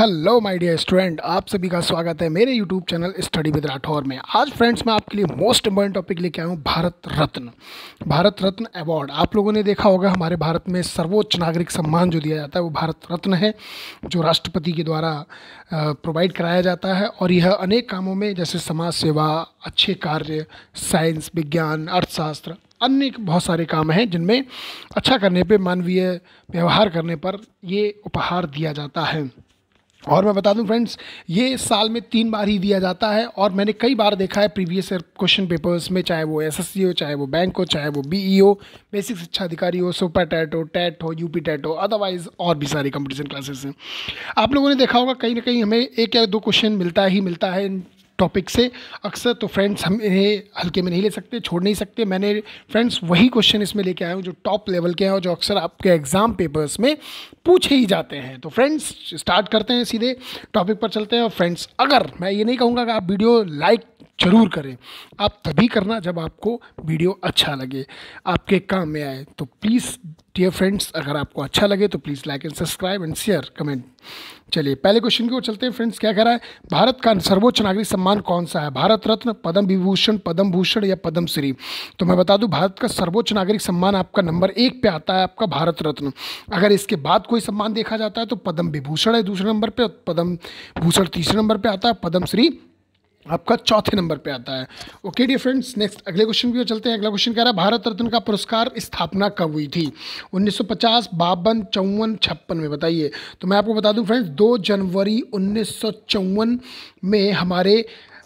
hello my dear student आप सभी का स्वागत है मेरे YouTube channel study with Rathore में आज फ्रेंड्स मैं आपके लिए मोस्ट इंपॉर्टेंट टॉपिक लेके आया हूँ भारत रत्न भारत रत्न अवार्ड आप लोगों ने देखा होगा हमारे भारत में सर्वोच्च नागरिक सम्मान जो दिया जाता है वो भारत रत्न है जो राष्ट्रपति के द्वारा प्रोवाइड कराया जाता है और यह अनेक कामों में जैसे समाज सेवा अच्छे कार्य साइंस विज्ञान अर्थशास्त्र अन्य बहुत सारे काम हैं जिनमें अच्छा करने पर मानवीय व्यवहार करने पर ये उपहार दिया जाता है और मैं बता दूं फ्रेंड्स ये साल में तीन बार ही दिया जाता है और मैंने कई बार देखा है प्रीवियस क्वेश्चन पेपर्स में चाहे वो एसएससी हो चाहे वो बैंक हो चाहे वो बीई हो बेसिक शिक्षा अधिकारी हो सुपर टेट हो टेट हो यूपी टेट हो अदरवाइज और भी सारी कंपटीशन क्लासेस हैं आप लोगों ने देखा होगा कहीं ना कहीं हमें एक या दो क्वेश्चन मिलता ही मिलता है टॉपिक से अक्सर तो फ्रेंड्स हम इन्हें हल्के में नहीं ले सकते छोड़ नहीं सकते मैंने फ्रेंड्स वही क्वेश्चन इसमें लेके आया हूँ जो टॉप लेवल के हैं और जो अक्सर आपके एग्ज़ाम पेपर्स में पूछे ही जाते हैं तो फ्रेंड्स स्टार्ट करते हैं सीधे टॉपिक पर चलते हैं और फ्रेंड्स अगर मैं ये नहीं कहूँगा कि आप वीडियो लाइक ज़रूर करें आप तभी करना जब आपको वीडियो अच्छा लगे आपके काम में आए तो प्लीज़ डियर फ्रेंड्स अगर आपको अच्छा लगे तो please like and subscribe and share comment चलिए पहले क्वेश्चन की ओर चलते हैं फ्रेंड्स क्या कह रहा है भारत का सर्वोच्च नागरिक सम्मान कौन सा है भारत रत्न पद्म विभूषण पद्म भूषण या पद्म श्री तो मैं बता दूं भारत का सर्वोच्च नागरिक सम्मान आपका नंबर एक पे आता है आपका भारत रत्न अगर इसके बाद कोई सम्मान देखा जाता है तो पद्म विभूषण है दूसरे नंबर पर पद्म भूषण तीसरे नंबर पर आता है पद्म श्री आपका चौथे नंबर पे आता है ओके डी फ्रेंड्स नेक्स्ट अगले क्वेश्चन की ओर चलते हैं अगला क्वेश्चन कह रहा है भारत रत्न का पुरस्कार स्थापना कब हुई थी 1950 बावन चौवन छप्पन में बताइए तो मैं आपको बता दूं फ्रेंड्स 2 जनवरी उन्नीस में हमारे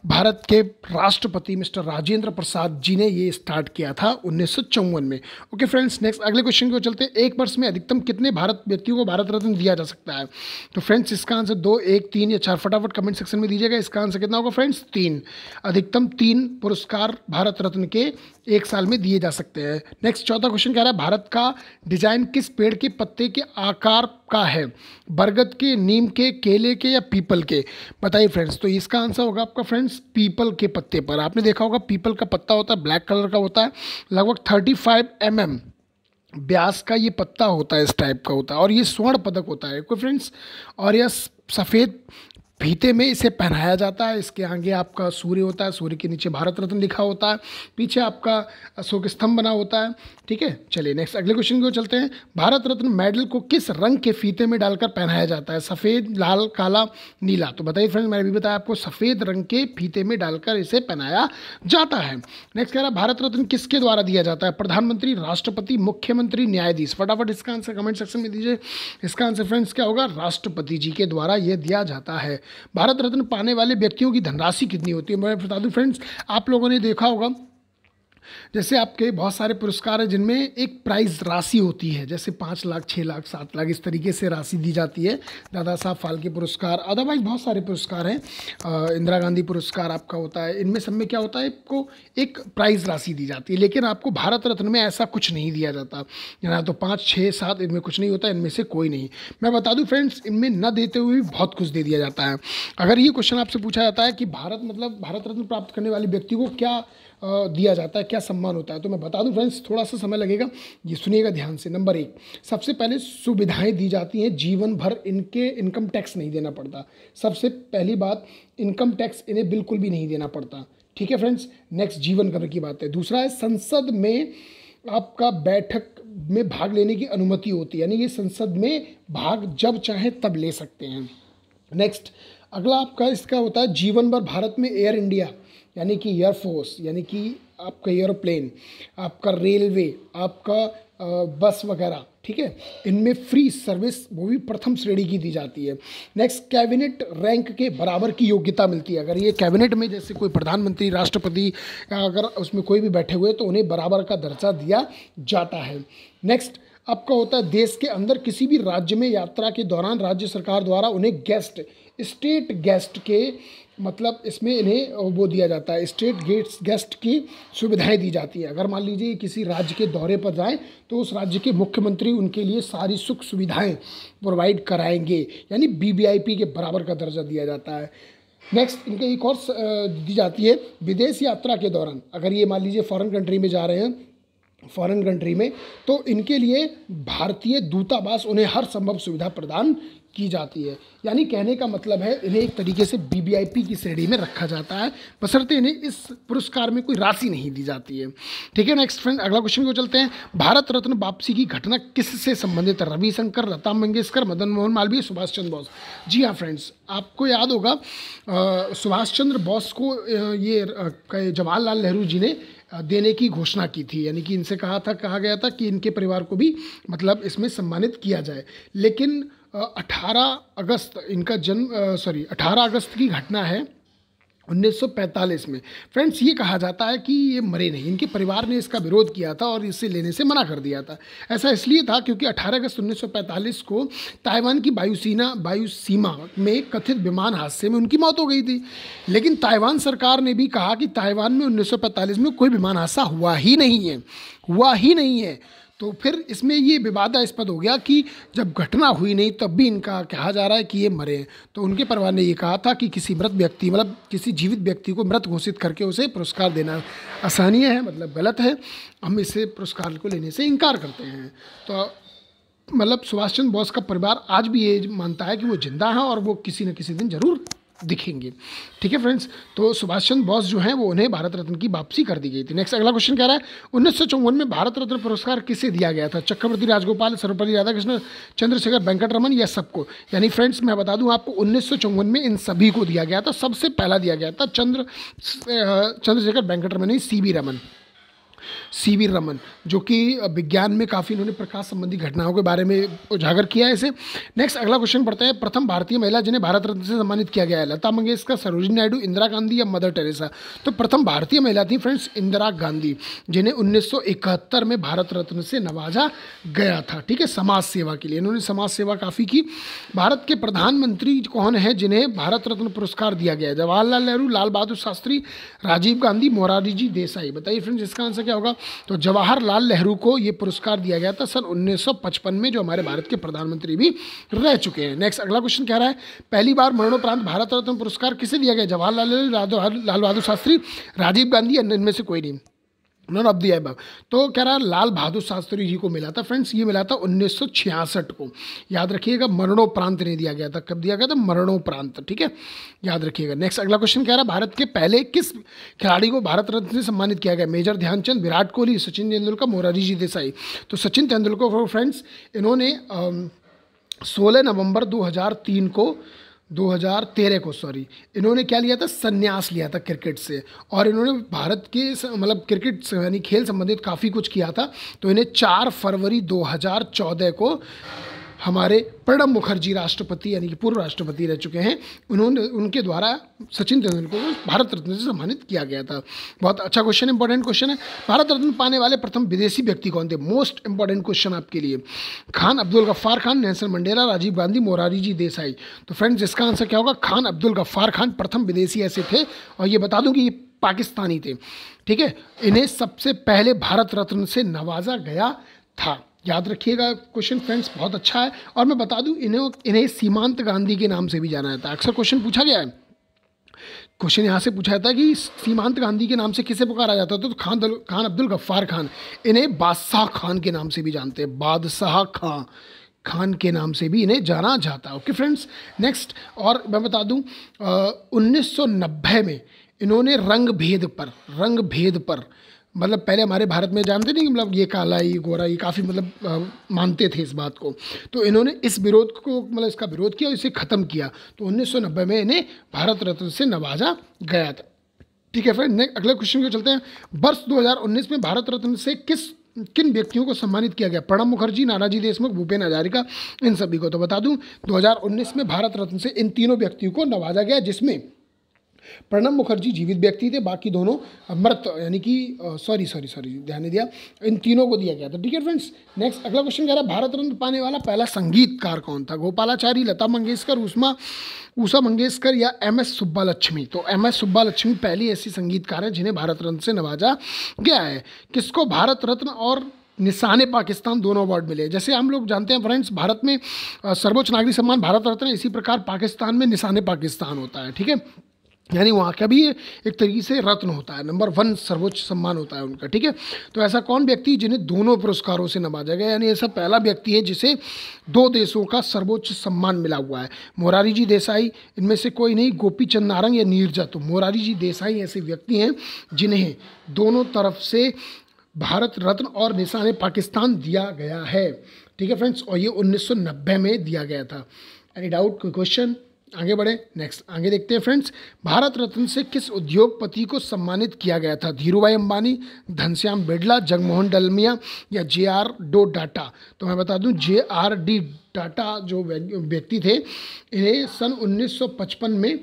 भारत के राष्ट्रपति मिस्टर राजेंद्र प्रसाद जी ने ये स्टार्ट किया था उन्नीस में ओके फ्रेंड्स नेक्स्ट अगले क्वेश्चन की ओर चलते एक वर्ष में अधिकतम कितने भारत व्यक्तियों को भारत रत्न दिया जा सकता है तो फ्रेंड्स इसका आंसर दो एक तीन या चार फटाफट कमेंट सेक्शन में दीजिएगा इसका आंसर कितना होगा फ्रेंड्स तीन अधिकतम तीन पुरस्कार भारत रत्न के एक साल में दिए जा सकते हैं नेक्स्ट चौथा क्वेश्चन कह रहा है भारत का डिजाइन किस पेड़ के पत्ते के आकार का है बरगद के नीम के केले के या पीपल के बताइए फ्रेंड्स तो इसका आंसर होगा आपका फ्रेंड्स फ्रेंड्स पीपल के पत्ते पर आपने देखा होगा पीपल का पत्ता होता है ब्लैक कलर का होता है लगभग थर्टी फाइव एम एम ब्यास का ये पत्ता होता है इस टाइप का होता है और ये स्वर्ण पदक होता है कोई फ्रेंड्स और यह सफ़ेद फीते में इसे पहनाया जाता है इसके आगे आपका सूर्य होता है सूर्य के नीचे भारत रत्न लिखा होता है पीछे आपका अशोक स्तंभ बना होता है ठीक है चलिए नेक्स्ट अगले क्वेश्चन की ओर चलते हैं भारत रत्न मेडल को किस रंग के फीते में डालकर पहनाया जाता है सफ़ेद लाल काला नीला तो बताइए फ्रेंड्स मैंने भी बताया आपको सफ़ेद रंग के फीते में डालकर इसे पहनाया जाता है नेक्स्ट कह रहा है भारत रत्न किसके द्वारा दिया जाता है प्रधानमंत्री राष्ट्रपति मुख्यमंत्री न्यायाधीश फटाफट इसका आंसर कमेंट सेक्शन में दीजिए इसका आंसर फ्रेंड्स क्या होगा राष्ट्रपति जी के द्वारा यह दिया जाता है भारत रत्न पाने वाले व्यक्तियों की धनराशि कितनी होती है मैं बता दूँ फ्रेंड्स आप लोगों ने देखा होगा जैसे आपके बहुत सारे पुरस्कार हैं जिनमें एक प्राइज राशि होती है जैसे पाँच लाख छः लाख सात लाख इस तरीके से राशि दी जाती है दादा साहब फाल्के पुरस्कार अदरवाइज बहुत सारे पुरस्कार हैं इंदिरा गांधी पुरस्कार आपका होता है इनमें सब में क्या होता है आपको एक प्राइज राशि दी जाती है लेकिन आपको भारत रत्न में ऐसा कुछ नहीं दिया जाता ना तो पाँच छः सात इनमें कुछ नहीं होता इनमें से कोई नहीं मैं बता दूँ फ्रेंड्स इनमें न देते हुए भी बहुत कुछ दे दिया जाता है अगर ये क्वेश्चन आपसे पूछा जाता है कि भारत मतलब भारत रत्न प्राप्त करने वाले व्यक्ति को क्या दिया जाता है क्या सम्मान होता है तो मैं बता दूं फ्रेंड्स थोड़ा सा समय लगेगा ये सुनिएगा ध्यान से नंबर एक सबसे पहले सुविधाएं दी जाती हैं जीवन भर इनके इनकम टैक्स नहीं देना पड़ता सबसे पहली बात इनकम टैक्स इन्हें बिल्कुल भी नहीं देना पड़ता ठीक है फ्रेंड्स नेक्स्ट जीवन कवर की बात है दूसरा है संसद में आपका बैठक में भाग लेने की अनुमति होती है यानी ये संसद में भाग जब चाहे तब ले सकते हैं नेक्स्ट अगला आपका इसका होता है जीवन भर भारत में एयर इंडिया यानी कि एयरफोर्स यानी कि आपका एयरोप्लेन आपका रेलवे आपका बस वगैरह ठीक है इनमें फ्री सर्विस वो भी प्रथम श्रेणी की दी जाती है नेक्स्ट कैबिनेट रैंक के बराबर की योग्यता मिलती है अगर ये कैबिनेट में जैसे कोई प्रधानमंत्री राष्ट्रपति अगर उसमें कोई भी बैठे हुए तो उन्हें बराबर का दर्जा दिया जाता है नेक्स्ट आपका होता है देश के अंदर किसी भी राज्य में यात्रा के दौरान राज्य सरकार द्वारा उन्हें गेस्ट स्टेट गेस्ट के मतलब इसमें इन्हें वो दिया जाता है स्टेट गेट्स गेस्ट की सुविधाएं दी जाती है अगर मान लीजिए किसी राज्य के दौरे पर जाएं तो उस राज्य के मुख्यमंत्री उनके लिए सारी सुख सुविधाएं प्रोवाइड कराएंगे यानी बीबीआईपी के बराबर का दर्जा दिया जाता है नेक्स्ट इनके एक और दी जाती है विदेश यात्रा के दौरान अगर ये मान लीजिए फॉरेन कंट्री में जा रहे हैं फॉरेन कंट्री में तो इनके लिए भारतीय दूतावास उन्हें हर संभव सुविधा प्रदान की जाती है यानी कहने का मतलब है इन्हें एक तरीके से बी की श्रेणी में रखा जाता है बसरते इन्हें इस पुरस्कार में कोई राशि नहीं दी जाती है ठीक है नेक्स्ट फ्रेंड अगला क्वेश्चन को चलते हैं भारत रत्न वापसी की घटना किस से संबंधित है रविशंकर लता मंगेशकर मदन मोहन मालवीय सुभाष चंद्र बोस जी हाँ फ्रेंड्स आपको याद होगा सुभाष चंद्र बोस को ये जवाहरलाल नेहरू जी ने देने की घोषणा की थी यानी कि इनसे कहा था कहा गया था कि इनके परिवार को भी मतलब इसमें सम्मानित किया जाए लेकिन 18 अगस्त इनका जन्म सॉरी 18 अगस्त की घटना है 1945 में फ्रेंड्स ये कहा जाता है कि ये मरे नहीं इनके परिवार ने इसका विरोध किया था और इसे लेने से मना कर दिया था ऐसा इसलिए था क्योंकि 18 अगस्त 1945 को ताइवान की वायुसेना वायु सीमा में कथित विमान हादसे में उनकी मौत हो गई थी लेकिन ताइवान सरकार ने भी कहा कि ताइवान में 1945 में कोई विमान हादसा हुआ ही नहीं है हुआ ही नहीं है तो फिर इसमें ये विवादास्पद हो गया कि जब घटना हुई नहीं तब भी इनका कहा जा रहा है कि ये मरे हैं तो उनके परिवार ने ये कहा था कि किसी मृत व्यक्ति मतलब किसी जीवित व्यक्ति को मृत घोषित करके उसे पुरस्कार देना आसानीय है मतलब गलत है हम इसे पुरस्कार को लेने से इनकार करते हैं तो मतलब सुभाष चंद्र बोस का परिवार आज भी ये मानता है कि वो जिंदा है और वो किसी न किसी दिन ज़रूर दिखेंगे ठीक है फ्रेंड्स तो सुभाष चंद्र बोस जो हैं वो उन्हें भारत रत्न की वापसी कर दी गई थी नेक्स्ट अगला क्वेश्चन कह रहा है उन्नीस में भारत रत्न पुरस्कार किसे दिया गया था चक्रवर्ती राजगोपाल सर्वपल्ली राधाकृष्ण चंद्रशेखर रमन या सबको यानी फ्रेंड्स मैं बता दूं आपको उन्नीस में इन सभी को दिया गया था सबसे पहला दिया गया था Chandra Chandrashekhar Venkataraman C B Raman C V Raman जो कि विज्ञान में काफ़ी इन्होंने प्रकाश संबंधी घटनाओं के बारे में उजागर किया है इसे नेक्स्ट अगला क्वेश्चन पड़ता है प्रथम भारतीय महिला जिन्हें भारत रत्न से सम्मानित किया गया है लता मंगेशकर सरोजिनी नायडू इंदिरा गांधी या मदर टेरेसा तो प्रथम भारतीय महिला थी फ्रेंड्स इंदिरा गांधी जिन्हें उन्नीस में भारत रत्न से नवाजा गया था ठीक है समाज सेवा के लिए इन्होंने समाज सेवा काफ़ी की भारत के प्रधानमंत्री कौन है जिन्हें भारत रत्न पुरस्कार दिया गया है जवाहरलाल नेहरू लाल बहादुर शास्त्री राजीव गांधी जी देसाई बताइए फ्रेंड्स इसका आंसर क्या होगा तो जवाहरलाल नेहरू को ये पुरस्कार दिया गया था सन 1955 में जो हमारे भारत के प्रधानमंत्री भी रह चुके हैं नेक्स्ट अगला क्वेश्चन कह रहा है पहली बार मरणोपरांत भारत रत्न पुरस्कार किसे दिया गया जवाहरलाल लाल बहादुर शास्त्री राजीव गांधी या इनमें से कोई नहीं उन्होंने अब दिया है तो कह रहा लाल बहादुर शास्त्री जी को मिला था फ्रेंड्स ये मिला था 1966 को याद रखिएगा मरणोपरांत ने दिया गया था कब दिया गया था मरणोपरांत ठीक है याद रखिएगा नेक्स्ट अगला क्वेश्चन कह रहा है भारत के पहले किस खिलाड़ी को भारत रत्न से सम्मानित किया गया मेजर ध्यानचंद विराट कोहली सचिन तेंदुलकर मोरारी जी देसाई तो सचिन तेंदुलकर फ्रेंड्स इन्होंने सोलह नवंबर दो को 2013 को सॉरी इन्होंने क्या लिया था संन्यास लिया था क्रिकेट से और इन्होंने भारत के मतलब क्रिकेट यानी खेल संबंधित काफ़ी कुछ किया था तो इन्हें 4 फरवरी 2014 को हमारे प्रणब मुखर्जी राष्ट्रपति यानी कि पूर्व राष्ट्रपति रह चुके हैं उन्होंने उनके द्वारा सचिन तेंदुलकर को भारत रत्न से सम्मानित किया गया था बहुत अच्छा क्वेश्चन इंपॉर्टेंट क्वेश्चन है भारत रत्न पाने वाले प्रथम विदेशी व्यक्ति कौन थे मोस्ट इंपॉर्टेंट क्वेश्चन आपके लिए Khan Abdul Ghaffar Khan Nelson Mandela Rajiv Gandhi Morarji Desai तो फ्रेंड्स इसका आंसर क्या होगा खान अब्दुल गफ्फार खान प्रथम विदेशी ऐसे थे और ये बता दूं कि ये पाकिस्तानी थे ठीक है इन्हें सबसे पहले भारत रत्न से नवाजा गया था याद रखिएगा क्वेश्चन फ्रेंड्स बहुत अच्छा है और मैं बता दूं इन्हें इन्हें सीमांत गांधी के नाम से भी जाना जाता है अक्सर क्वेश्चन पूछा गया है क्वेश्चन यहाँ से पूछा जाता है कि सीमांत गांधी के नाम से किसे पुकारा जाता था तो खान दल, खान अब्दुल गफ्फार खान इन्हें बादशाह खान के नाम से भी जानते हैं बादशाह खान खान के नाम से भी इन्हें जाना जाता है ओके फ्रेंड्स नेक्स्ट और मैं बता दूँ उन्नीस में इन्होंने रंग भेद पर रंग भेद पर मतलब पहले हमारे भारत में जानते नहीं मतलब ये काला ये गोरा ये काफ़ी मतलब मानते थे इस बात को तो इन्होंने इस विरोध को मतलब इसका विरोध किया और इसे ख़त्म किया तो उन्नीस में इन्हें भारत रत्न से नवाजा गया था ठीक है फ्रेंड नेक्स्ट अगले क्वेश्चन को चलते हैं वर्ष 2019 में भारत रत्न से किस किन व्यक्तियों को सम्मानित किया गया प्रणब मुखर्जी नानाजी देशमुख भूपेन हजारिका इन सभी को तो बता दूं 2019 में भारत रत्न से इन तीनों व्यक्तियों को नवाजा गया जिसमें प्रणब मुखर्जी जीवित व्यक्ति थे बाकी दोनों मृत यानी कि सॉरी सॉरी सॉरी ध्यान नहीं दिया इन तीनों को दिया गया था ठीक है फ्रेंड्स नेक्स्ट अगला क्वेश्चन कह रहा है भारत रत्न पाने वाला पहला संगीतकार कौन था गोपालाचारी लता मंगेशकर उषमा उषा मंगेशकर या एम एस सुब्बा लक्ष्मी तो एम एस सुब्बा लक्ष्मी पहली ऐसी संगीतकार है जिन्हें भारत रत्न से नवाजा गया है किसको भारत रत्न और निशान पाकिस्तान दोनों अवार्ड मिले जैसे हम लोग जानते हैं फ्रेंड्स भारत में सर्वोच्च नागरिक सम्मान भारत रत्न इसी प्रकार पाकिस्तान में निशान पाकिस्तान होता है ठीक है यानी वहाँ का भी एक तरीके से रत्न होता है नंबर वन सर्वोच्च सम्मान होता है उनका ठीक है तो ऐसा कौन व्यक्ति जिन्हें दोनों पुरस्कारों से नवाजा गया यानी ऐसा पहला व्यक्ति है जिसे दो देशों का सर्वोच्च सम्मान मिला हुआ है मोरारी जी देसाई इनमें से कोई नहीं गोपी चंद नारंग या नीरजा तो मोरारी जी देसाई ऐसे व्यक्ति हैं जिन्हें दोनों तरफ से भारत रत्न और निशान पाकिस्तान दिया गया है ठीक है फ्रेंड्स और ये उन्नीस में दिया गया था एनी डाउट कोई क्वेश्चन आगे बढ़े नेक्स्ट आगे देखते हैं फ्रेंड्स भारत रत्न से किस उद्योगपति को सम्मानित किया गया था धीरू भाई अंबानी धनश्याम बिड़ला जगमोहन डलमिया या जे आर डो डाटा तो मैं बता दूं जे आर डी डाटा जो व्यक्ति थे इन्हें सन 1955 में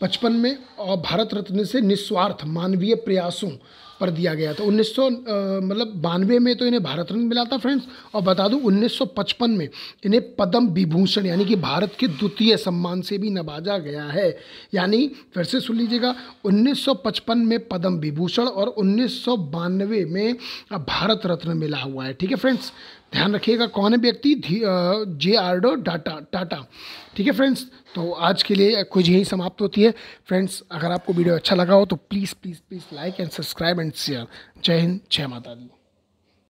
पचपन में और भारत रत्न से निस्वार्थ मानवीय प्रयासों पर दिया गया था तो उन्नीस मतलब बानवे में तो इन्हें भारत रत्न मिला था फ्रेंड्स और बता दूं 1955 में इन्हें पद्म विभूषण यानी कि भारत के द्वितीय सम्मान से भी नवाजा गया है यानी फिर से सुन लीजिएगा 1955 में पद्म विभूषण और उन्नीस में भारत रत्न मिला हुआ है ठीक है फ्रेंड्स ध्यान रखिएगा कौन है व्यक्ति जे आर डो डाटा टाटा ठीक है फ्रेंड्स तो आज के लिए कुछ यही समाप्त होती है फ्रेंड्स अगर आपको वीडियो अच्छा लगा हो तो please please please like and subscribe and share जय हिंद जय माता दी